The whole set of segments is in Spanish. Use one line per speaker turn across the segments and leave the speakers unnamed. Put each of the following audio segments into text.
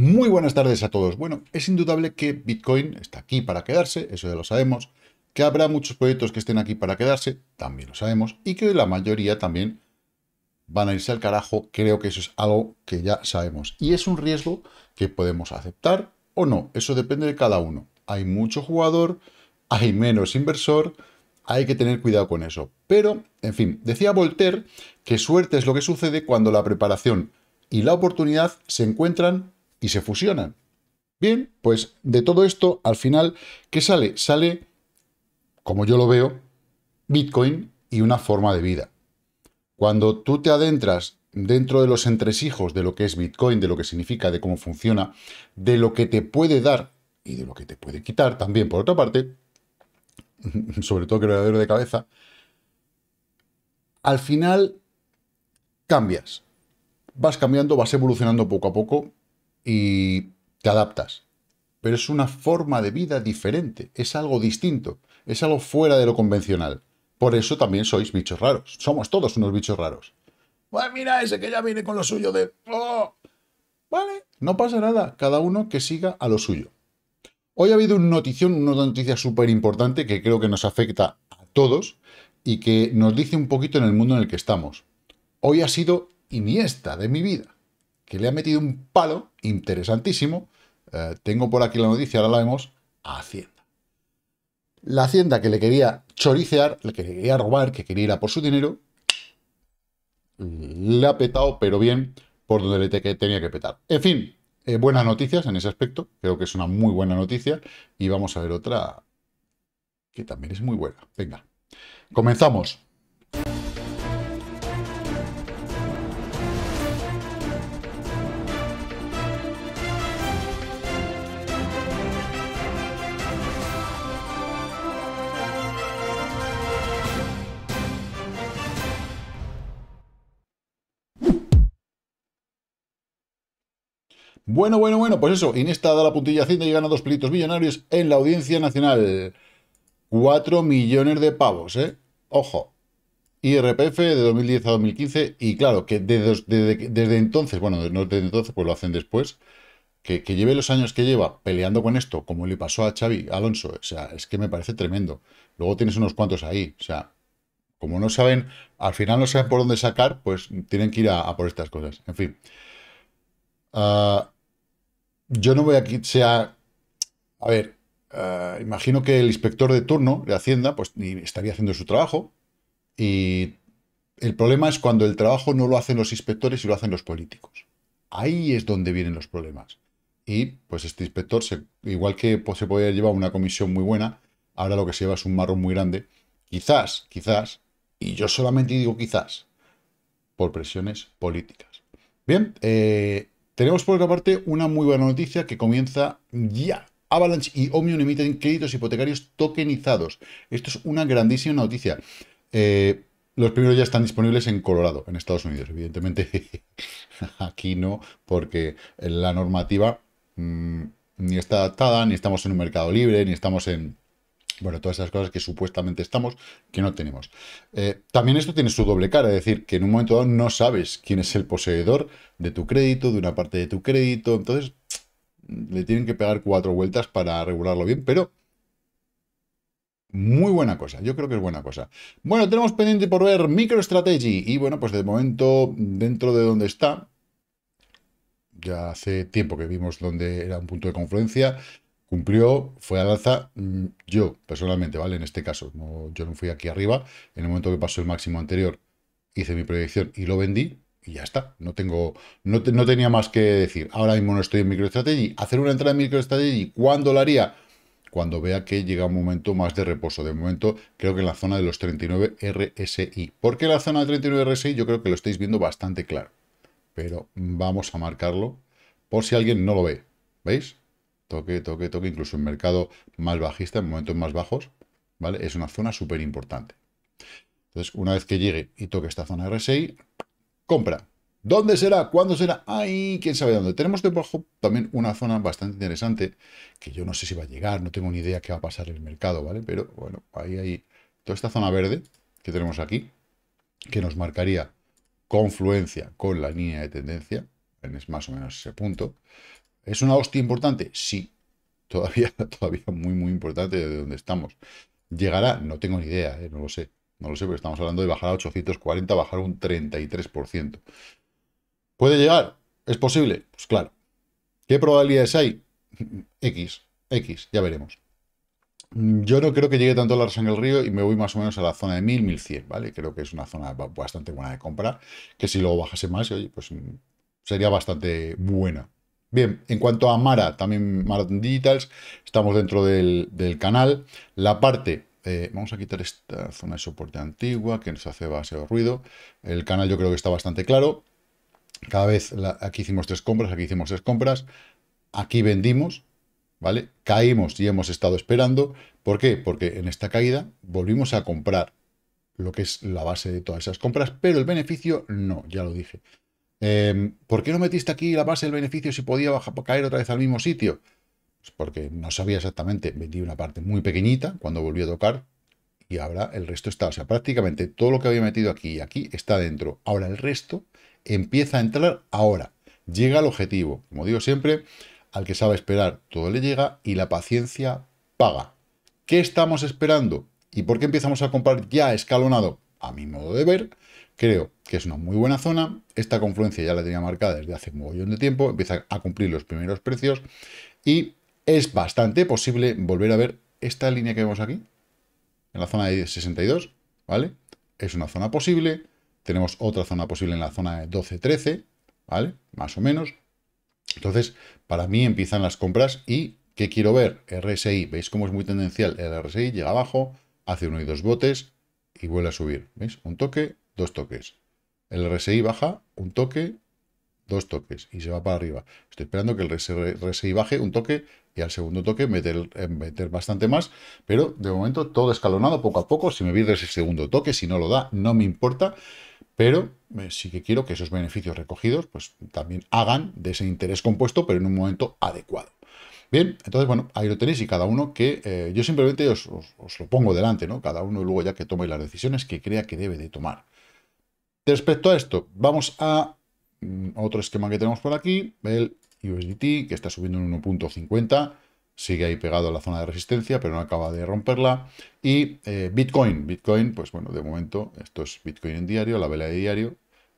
Muy buenas tardes a todos. Bueno, es indudable que Bitcoin está aquí para quedarse, eso ya lo sabemos, que habrá muchos proyectos que estén aquí para quedarse, también lo sabemos, y que la mayoría también van a irse al carajo, creo que eso es algo que ya sabemos. Y es un riesgo que podemos aceptar o no, eso depende de cada uno. Hay mucho jugador, hay menos inversor, hay que tener cuidado con eso. Pero, en fin, decía Voltaire que suerte es lo que sucede cuando la preparación y la oportunidad se encuentran y se fusionan. Bien, pues de todo esto, al final, ¿qué sale? Sale, como yo lo veo, Bitcoin y una forma de vida. Cuando tú te adentras dentro de los entresijos de lo que es Bitcoin, de lo que significa, de cómo funciona, de lo que te puede dar y de lo que te puede quitar también, por otra parte, sobre todo creador de cabeza, al final cambias. Vas cambiando, vas evolucionando poco a poco y te adaptas. Pero es una forma de vida diferente, es algo distinto, es algo fuera de lo convencional. Por eso también sois bichos raros. Somos todos unos bichos raros. Pues mira ese que ya viene con lo suyo de... Oh. Vale, no pasa nada, cada uno que siga a lo suyo. Hoy ha habido una notición, una noticia súper importante que creo que nos afecta a todos y que nos dice un poquito en el mundo en el que estamos. Hoy ha sido Iniesta de mi vida, que le ha metido un palo interesantísimo. Eh, tengo por aquí la noticia, ahora la vemos, a Hacienda. La Hacienda que le quería choricear, le quería robar, que quería ir a por su dinero, le ha petado, pero bien, por donde le tenía que petar. En fin, eh, buenas noticias en ese aspecto. Creo que es una muy buena noticia. Y vamos a ver otra que también es muy buena. Venga, comenzamos. Bueno, bueno, bueno, pues eso, Iniesta da la puntilla haciendo y gana dos pelitos millonarios en la audiencia nacional. Cuatro millones de pavos, ¿eh? Ojo. IRPF de 2010 a 2015, y claro, que desde, entonces, bueno, no desde entonces, pues lo hacen después, que, lleve los años que lleva peleando con esto, como le pasó a Xavi Alonso, o sea, es que me parece tremendo. Luego tienes unos cuantos ahí, o sea, como no saben, al final no saben por dónde sacar, pues tienen que ir a por estas cosas. En fin. Ah, yo no voy a que sea. A ver, ah, imagino que el inspector de turno de Hacienda pues, estaría haciendo su trabajo. Y el problema es cuando el trabajo no lo hacen los inspectores y lo hacen los políticos. Ahí es donde vienen los problemas. Y pues este inspector, igual que pues, se podía llevar una comisión muy buena, ahora lo que se lleva es un marrón muy grande. Quizás, quizás, y yo solamente digo quizás, por presiones políticas. Bien, eh, tenemos por otra parte una muy buena noticia que comienza ya. Avalanche y Omnium emiten créditos hipotecarios tokenizados. Esto es una grandísima noticia. Eh, los primeros ya están disponibles en Colorado, en Estados Unidos. Evidentemente, aquí no, porque la normativa mm, ni está adaptada, ni estamos en un mercado libre, ni estamos en bueno, todas esas cosas que supuestamente estamos, que no tenemos. Eh, también esto tiene su doble cara, es decir, que en un momento dado no sabes quién es el poseedor de tu crédito, de una parte de tu crédito, entonces le tienen que pegar cuatro vueltas para regularlo bien, pero muy buena cosa, yo creo que es buena cosa. Bueno, tenemos pendiente por ver MicroStrategy y bueno, pues de momento dentro de donde está, ya hace tiempo que vimos dónde era un punto de confluencia, cumplió, fue al alza, mm, yo personalmente, ¿vale? En este caso, yo no fui aquí arriba, en el momento que pasó el máximo anterior, hice mi proyección y lo vendí, y ya está. No tengo, no, tenía más que decir. Ahora mismo no estoy en MicroStrategy. Hacer una entrada en MicroStrategy, ¿cuándo la haría? Cuando vea que llega un momento más de reposo. De momento, creo que en la zona de los 39 RSI. ¿Por qué la zona de 39 RSI? Yo creo que lo estáis viendo bastante claro. Pero vamos a marcarlo por si alguien no lo ve. ¿Veis? toque, toque, toque, incluso en mercado más bajista, en momentos más bajos, ¿vale? Es una zona súper importante. Entonces, una vez que llegue y toque esta zona RSI, compra. ¿Dónde será? ¿Cuándo será? ¡Ay! ¿Quién sabe dónde? Tenemos debajo también una zona bastante interesante que yo no sé si va a llegar, no tengo ni idea qué va a pasar en el mercado, ¿vale? Pero bueno, ahí hay toda esta zona verde que tenemos aquí, que nos marcaría confluencia con la línea de tendencia, es más o menos ese punto. ¿Es una hostia importante? Sí. Todavía, todavía muy, muy importante de donde estamos. ¿Llegará? No tengo ni idea, ¿eh? no lo sé. No lo sé, pero estamos hablando de bajar a 840, bajar un 33%. ¿Puede llegar? ¿Es posible? Pues claro. ¿Qué probabilidades hay? X, X, ya veremos. Yo no creo que llegue tanto a la en el río y me voy más o menos a la zona de 1000, 1100, ¿vale? Creo que es una zona bastante buena de compra, que si luego bajase más, oye, pues mm, sería bastante buena. Bien, en cuanto a Mara, también Mara Digitals, estamos dentro del, canal. La parte, eh, vamos a quitar esta zona de soporte antigua que nos hace demasiado ruido. El canal yo creo que está bastante claro. Cada vez, aquí hicimos tres compras, aquí hicimos tres compras. Aquí vendimos, ¿vale? Caímos y hemos estado esperando. ¿Por qué? Porque en esta caída volvimos a comprar lo que es la base de todas esas compras, pero el beneficio no, ya lo dije. Em, ¿Por qué no metiste aquí la base del beneficio si podía caer otra vez al mismo sitio? Pues porque no sabía exactamente, metí una parte muy pequeñita cuando volví a tocar y ahora el resto está, o sea, prácticamente todo lo que había metido aquí y aquí está dentro. Ahora el resto empieza a entrar ahora, llega al objetivo. Como digo siempre, al que sabe esperar todo le llega y la paciencia paga. ¿Qué estamos esperando? ¿Y por qué empezamos a comprar ya escalonado? a mi modo de ver, creo que es una muy buena zona. Esta confluencia ya la tenía marcada desde hace un millón de tiempo, empieza a cumplir los primeros precios y es bastante posible volver a ver esta línea que vemos aquí, en la zona de 62, ¿vale? Es una zona posible. Tenemos otra zona posible en la zona de 12-13, ¿vale? Más o menos. Entonces, para mí empiezan las compras y ¿qué quiero ver? RSI, ¿veis cómo es muy tendencial? El RSI llega abajo, hace uno y dos botes, y vuelve a subir. ¿Veis? Un toque, dos toques. El RSI baja, un toque, dos toques y se va para arriba. Estoy esperando que el RSI baje un toque y al segundo toque meter, eh, meter bastante más, pero de momento todo escalonado poco a poco. Si me pierde ese segundo toque, si no lo da, no me importa, pero eh, sí que quiero que esos beneficios recogidos pues también hagan de ese interés compuesto, pero en un momento adecuado. Bien, entonces, bueno, ahí lo tenéis y cada uno que, eh, yo simplemente os, lo pongo delante, ¿no? Cada uno luego ya que tome las decisiones que crea que debe de tomar. Respecto a esto, vamos a mm, otro esquema que tenemos por aquí, el USDT, que está subiendo en 1.50, sigue ahí pegado a la zona de resistencia, pero no acaba de romperla. Y eh, Bitcoin, Bitcoin, pues bueno, de momento, esto es Bitcoin en diario, la vela de diario,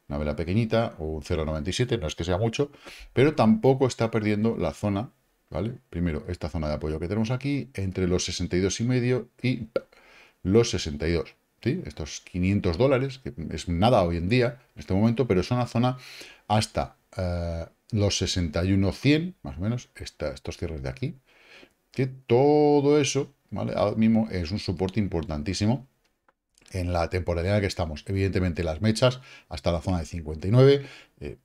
una vela pequeñita o un 0.97, no es que sea mucho, pero tampoco está perdiendo la zona Primero, esta zona de apoyo que tenemos aquí, entre los 62 y medio y los 62, ¿sí? Estos 500 dólares, que es nada hoy en día, en este momento, pero es una zona hasta eh, los los 61.100, más o menos, estos cierres de aquí, que todo eso, ¿vale? Ahora mismo es un soporte importantísimo en la temporalidad en la que estamos. Evidentemente las mechas hasta la zona de 59 eh,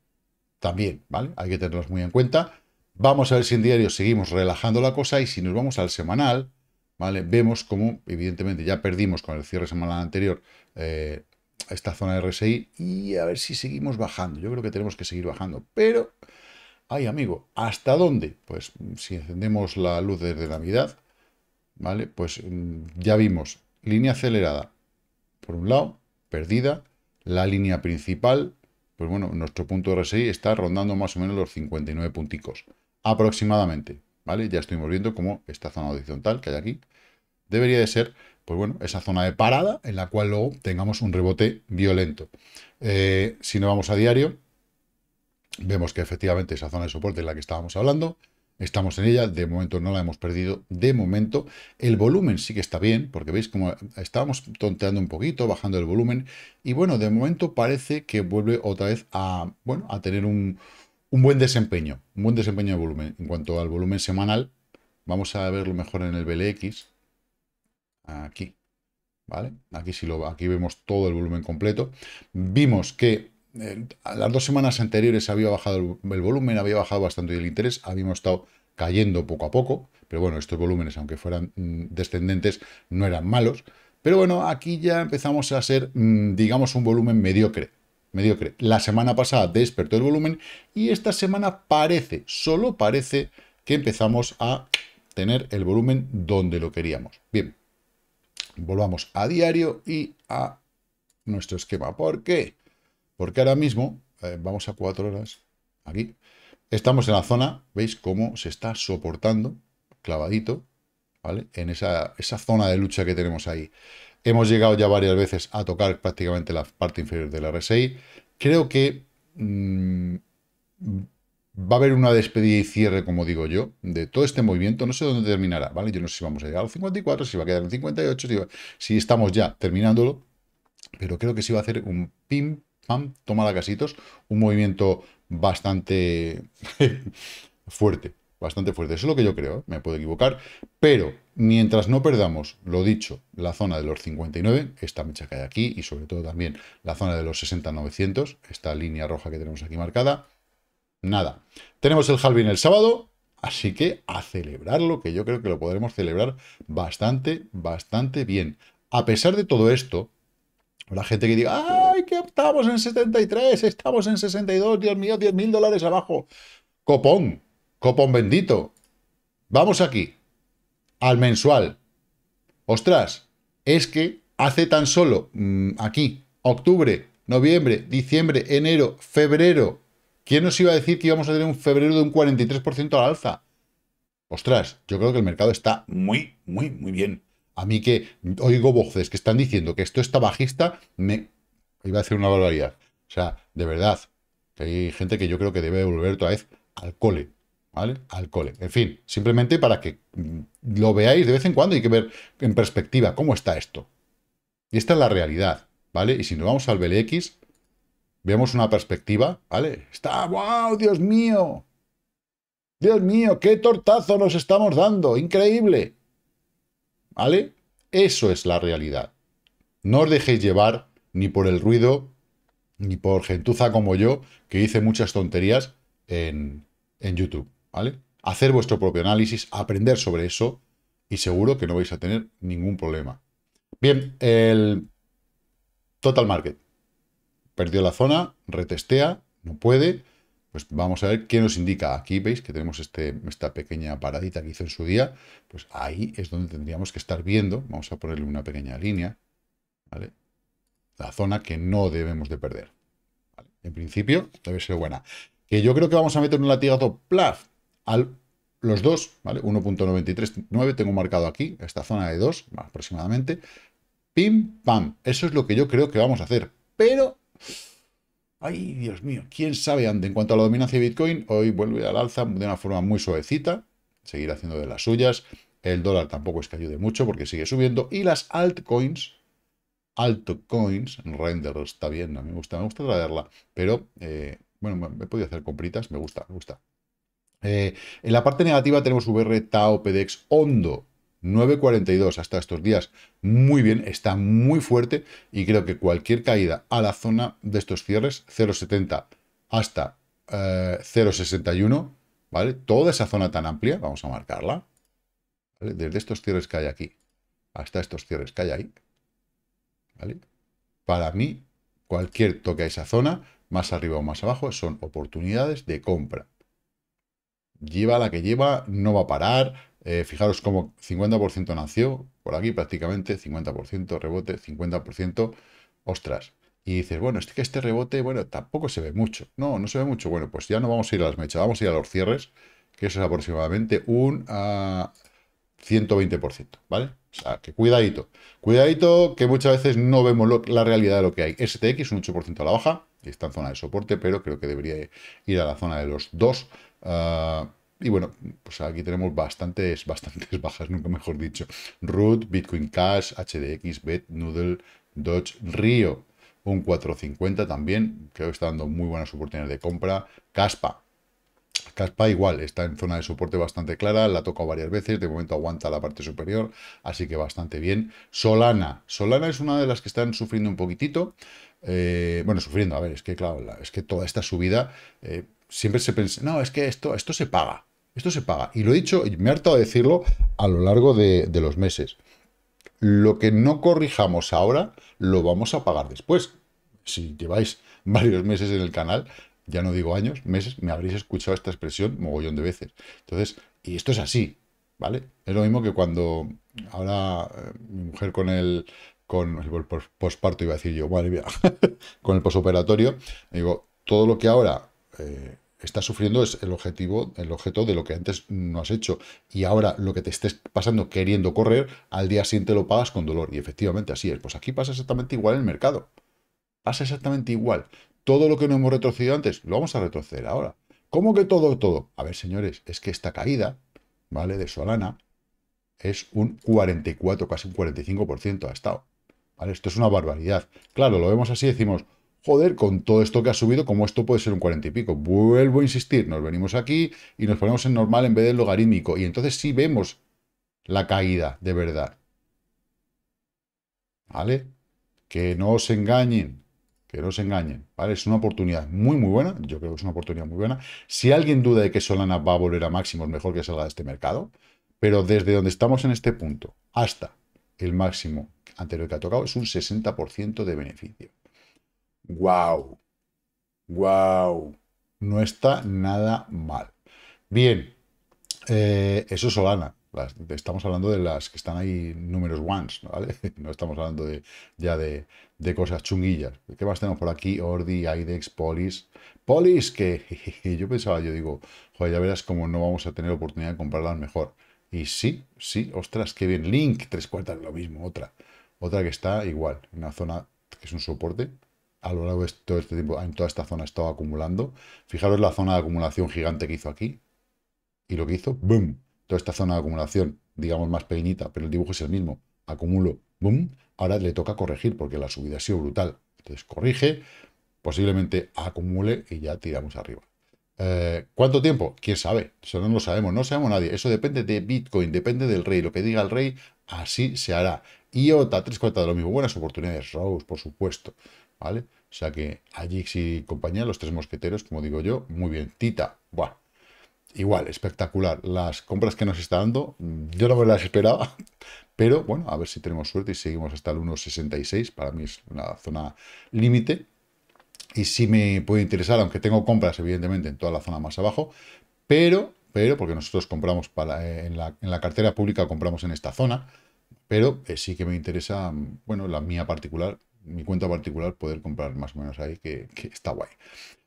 también, ¿vale? Hay que tenerlos muy en cuenta. Vamos a ver si en diario seguimos relajando la cosa y si nos vamos al semanal, ¿vale? Vemos cómo evidentemente, ya perdimos con el cierre semanal anterior eh, esta zona de RSI y a ver si seguimos bajando. Yo creo que tenemos que seguir bajando, pero... Ay, amigo, ¿hasta dónde? Pues si encendemos la luz desde Navidad, ¿vale? Pues mm, ya vimos línea acelerada, por un lado, perdida, la línea principal, pues bueno, nuestro punto de RSI está rondando más o menos los 59 punticos aproximadamente, ¿vale? Ya estuvimos viendo cómo esta zona horizontal que hay aquí debería de ser, pues bueno, esa zona de parada en la cual luego tengamos un rebote violento. Eh, si no vamos a diario, vemos que efectivamente esa zona de soporte en la que estábamos hablando, estamos en ella, de momento no la hemos perdido, de momento el volumen sí que está bien, porque veis como estábamos tonteando un poquito, bajando el volumen, y bueno, de momento parece que vuelve otra vez a, bueno, a tener un, un buen desempeño, un buen desempeño de volumen. En cuanto al volumen semanal, vamos a verlo mejor en el BLX. Aquí, ¿vale? Aquí, sí lo, aquí vemos todo el volumen completo. Vimos que eh, las dos semanas anteriores había bajado el, volumen, había bajado bastante el interés, habíamos estado cayendo poco a poco, pero bueno, estos volúmenes, aunque fueran mm, descendentes, no eran malos. Pero bueno, aquí ya empezamos a ser, mm, digamos, un volumen mediocre mediocre. La semana pasada despertó el volumen y esta semana parece, solo parece que empezamos a tener el volumen donde lo queríamos. Bien, volvamos a diario y a nuestro esquema. ¿Por qué? Porque ahora mismo, eh, vamos a cuatro horas, aquí, estamos en la zona, veis cómo se está soportando, clavadito, ¿vale? En esa, esa zona de lucha que tenemos ahí. Hemos llegado ya varias veces a tocar prácticamente la parte inferior del RSI. Creo que mm, va a haber una despedida y cierre, como digo yo, de todo este movimiento. No sé dónde terminará, ¿vale? Yo no sé si vamos a llegar al 54, si va a quedar en 58, si, si estamos ya terminándolo. Pero creo que sí va a hacer un pim, pam, toma la casitos. Un movimiento bastante fuerte bastante fuerte. Eso es lo que yo creo, ¿eh? me puedo equivocar, pero mientras no perdamos, lo dicho, la zona de los 59, esta mecha que hay aquí, y sobre todo también la zona de los 60-900, esta línea roja que tenemos aquí marcada, nada. Tenemos el halving el sábado, así que a celebrarlo, que yo creo que lo podremos celebrar bastante, bastante bien. A pesar de todo esto, la gente que diga, ¡ay, que estamos en 73, estamos en 62, Dios mío, 10.000 dólares abajo! ¡Copón! Copón bendito. Vamos aquí. Al mensual. Ostras, es que hace tan solo mm, aquí, octubre, noviembre, diciembre, enero, febrero. ¿Quién nos iba a decir que íbamos a tener un febrero de un 43% al alza? Ostras, yo creo que el mercado está muy, muy, muy bien. A mí que oigo voces que están diciendo que esto está bajista, me iba a hacer una barbaridad. O sea, de verdad, que hay gente que yo creo que debe volver otra vez al cole. ¿vale? Al cole. En fin, simplemente para que lo veáis de vez en cuando, hay que ver en perspectiva cómo está esto. Y esta es la realidad, ¿vale? Y si nos vamos al BLX, vemos una perspectiva, ¿vale? Está, wow, Dios mío. Dios mío, qué tortazo nos estamos dando, increíble. ¿Vale? Eso es la realidad. No os dejéis llevar ni por el ruido, ni por gentuza como yo, que hice muchas tonterías en, en YouTube. ¿vale? Hacer vuestro propio análisis, aprender sobre eso y seguro que no vais a tener ningún problema. Bien, el total market. Perdió la zona, retestea, no puede. Pues vamos a ver qué nos indica. Aquí veis que tenemos este, esta pequeña paradita que hizo en su día. Pues ahí es donde tendríamos que estar viendo. Vamos a ponerle una pequeña línea. ¿vale? La zona que no debemos de perder. En principio debe ser buena. Que yo creo que vamos a meter un latigazo plaf al, los dos, ¿vale? 1.939 tengo marcado aquí, esta zona de 2 aproximadamente. Pim, pam. Eso es lo que yo creo que vamos a hacer. Pero... Ay, Dios mío, quién sabe ante en cuanto a la dominancia de Bitcoin, hoy vuelve al alza de una forma muy suavecita, seguir haciendo de las suyas, el dólar tampoco es que ayude mucho porque sigue subiendo. Y las altcoins, altcoins, render está bien, a me gusta, me gusta traerla. Pero, eh, bueno, me he podido hacer compritas, me gusta, me gusta. Eh, en la parte negativa tenemos VR TAO, PDX Hondo. 9.42 hasta estos días. Muy bien, está muy fuerte y creo que cualquier caída a la zona de estos cierres, 0.70 hasta 0.61, eh, ¿vale? Toda esa zona tan amplia, vamos a marcarla, Desde estos cierres que hay aquí hasta estos cierres que hay ahí, Para mí, cualquier toque a esa zona, más arriba o más abajo, son oportunidades de compra lleva la que lleva, no va a parar. Eh, fijaros como 50% nació, por aquí prácticamente 50% rebote, 50%, ostras. Y dices, bueno, es que este rebote, bueno, tampoco se ve mucho. No, no se ve mucho. Bueno, pues ya no vamos a ir a las mechas, vamos a ir a los cierres, que eso es aproximadamente un 120%, ah, ¿vale? O sea, que cuidadito. Cuidadito que muchas veces no vemos la realidad de lo que hay. STX un 8% a la baja, está en zona de soporte, pero creo que debería ir a la zona de los 2 Ah, y bueno, pues aquí tenemos bastantes, bastantes bajas, nunca mejor dicho. Root, Bitcoin Cash, HDX, Bet, Noodle, Dodge, Río. Un 450 también, creo que está dando muy buenas oportunidades de compra. Caspa. Caspa igual, está en zona de soporte bastante clara, la toca varias veces, de momento aguanta la parte superior, así que bastante bien. Solana. Solana es una de las que están sufriendo un poquitito. Eh, bueno, sufriendo, a ver, es que claro, es que toda esta subida... Eh, siempre se piensa, no, es que esto, esto se paga, esto se paga. Y lo he dicho, y me he hartado de decirlo a lo largo de, los meses. Lo que no corrijamos ahora, lo vamos a pagar después. Si lleváis varios meses en el canal, ya no digo años, meses, me habréis escuchado esta expresión mogollón de veces. Entonces, y esto es así, ¿vale? Es lo mismo que cuando ahora eh, mi mujer con el con el posparto iba a decir yo, con el posoperatorio, digo, todo lo que ahora eh, estás sufriendo es el objetivo, el objeto de lo que antes no has hecho. Y ahora lo que te estés pasando queriendo correr, al día siguiente lo pagas con dolor. Y efectivamente así es. Pues aquí pasa exactamente igual el mercado. Pasa exactamente igual. Todo lo que no hemos retrocedido antes, lo vamos a retroceder ahora. ¿Cómo que todo, todo? A ver, señores, es que esta caída, ¿vale? De Solana es un 44, casi un 45% ha estado. ¿Vale? Esto es una barbaridad. Claro, lo vemos así, decimos, joder, con todo esto que ha subido, como esto puede ser un cuarenta y pico. Vuelvo a insistir, nos venimos aquí y nos ponemos en normal en vez del logarítmico. Y entonces sí vemos la caída, de verdad. ¿Vale? Que no os engañen, que no os engañen, ¿vale? Es una oportunidad muy, muy buena. Yo creo que es una oportunidad muy buena. Si alguien duda de que Solana va a volver a máximos, mejor que salga de este mercado. Pero desde donde estamos en este punto hasta el máximo anterior que ha tocado es un 60% de beneficio. Wow. Wow. No está nada mal. Bien. Eh, eso es Solana. estamos hablando de las que están ahí números ones, ¿vale? No estamos hablando de, ya de, de, cosas chunguillas. ¿Qué más tenemos por aquí? Ordi, IDEX, Polis. Polis, que yo pensaba, yo digo, joder, ya verás cómo no vamos a tener oportunidad de comprarlas mejor. Y sí, sí, ostras, qué bien. Link, tres cuartas, lo mismo, otra. Otra que está igual, en una zona que es un soporte, a lo largo de este, todo este tiempo, en toda esta zona, estado acumulando. Fijaros la zona de acumulación gigante que hizo aquí. Y lo que hizo, boom, toda esta zona de acumulación, digamos más pequeñita, pero el dibujo es el mismo. Acumulo, boom, ahora le toca corregir porque la subida ha sido brutal. Entonces corrige, posiblemente acumule y ya tiramos arriba. Eh, ¿Cuánto tiempo? ¿Quién sabe? Eso no lo sabemos, no sabemos nadie. Eso depende de Bitcoin, depende del rey. Lo que diga el rey, así se hará. IOTA, tres cuartas de lo mismo. Buenas oportunidades, Rose, por supuesto. ¿vale? O sea que allí y compañía, los tres mosqueteros, como digo yo, muy bien. Tita, buah. Igual, espectacular. Las compras que nos está dando, yo no me las esperaba, pero bueno, a ver si tenemos suerte y seguimos hasta el 1.66. Para mí es una zona límite. Y sí me puede interesar, aunque tengo compras, evidentemente, en toda la zona más abajo, pero, pero, porque nosotros compramos para, eh, en, la, cartera pública, compramos en esta zona, pero eh, sí que me interesa, mm, bueno, la mía particular, mi cuenta particular poder comprar más o menos ahí, que, está guay.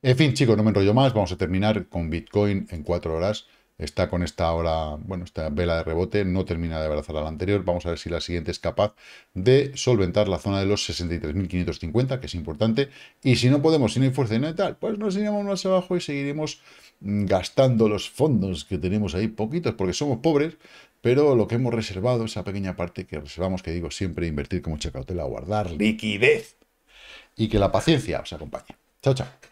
En fin, chicos, no me enrollo más. Vamos a terminar con Bitcoin en cuatro horas está con esta hora, bueno, esta vela de rebote, no termina de abrazar a la anterior. Vamos a ver si la siguiente es capaz de solventar la zona de los 63.550, que es importante. Y si no podemos, si no hay fuerza y no tal, pues nos iremos más abajo y seguiremos mm, gastando los fondos que tenemos ahí, poquitos, porque somos pobres, pero lo que hemos reservado, esa pequeña parte que reservamos, que digo siempre, invertir con mucha cautela, guardar liquidez y que la paciencia os acompañe. Chao, chao.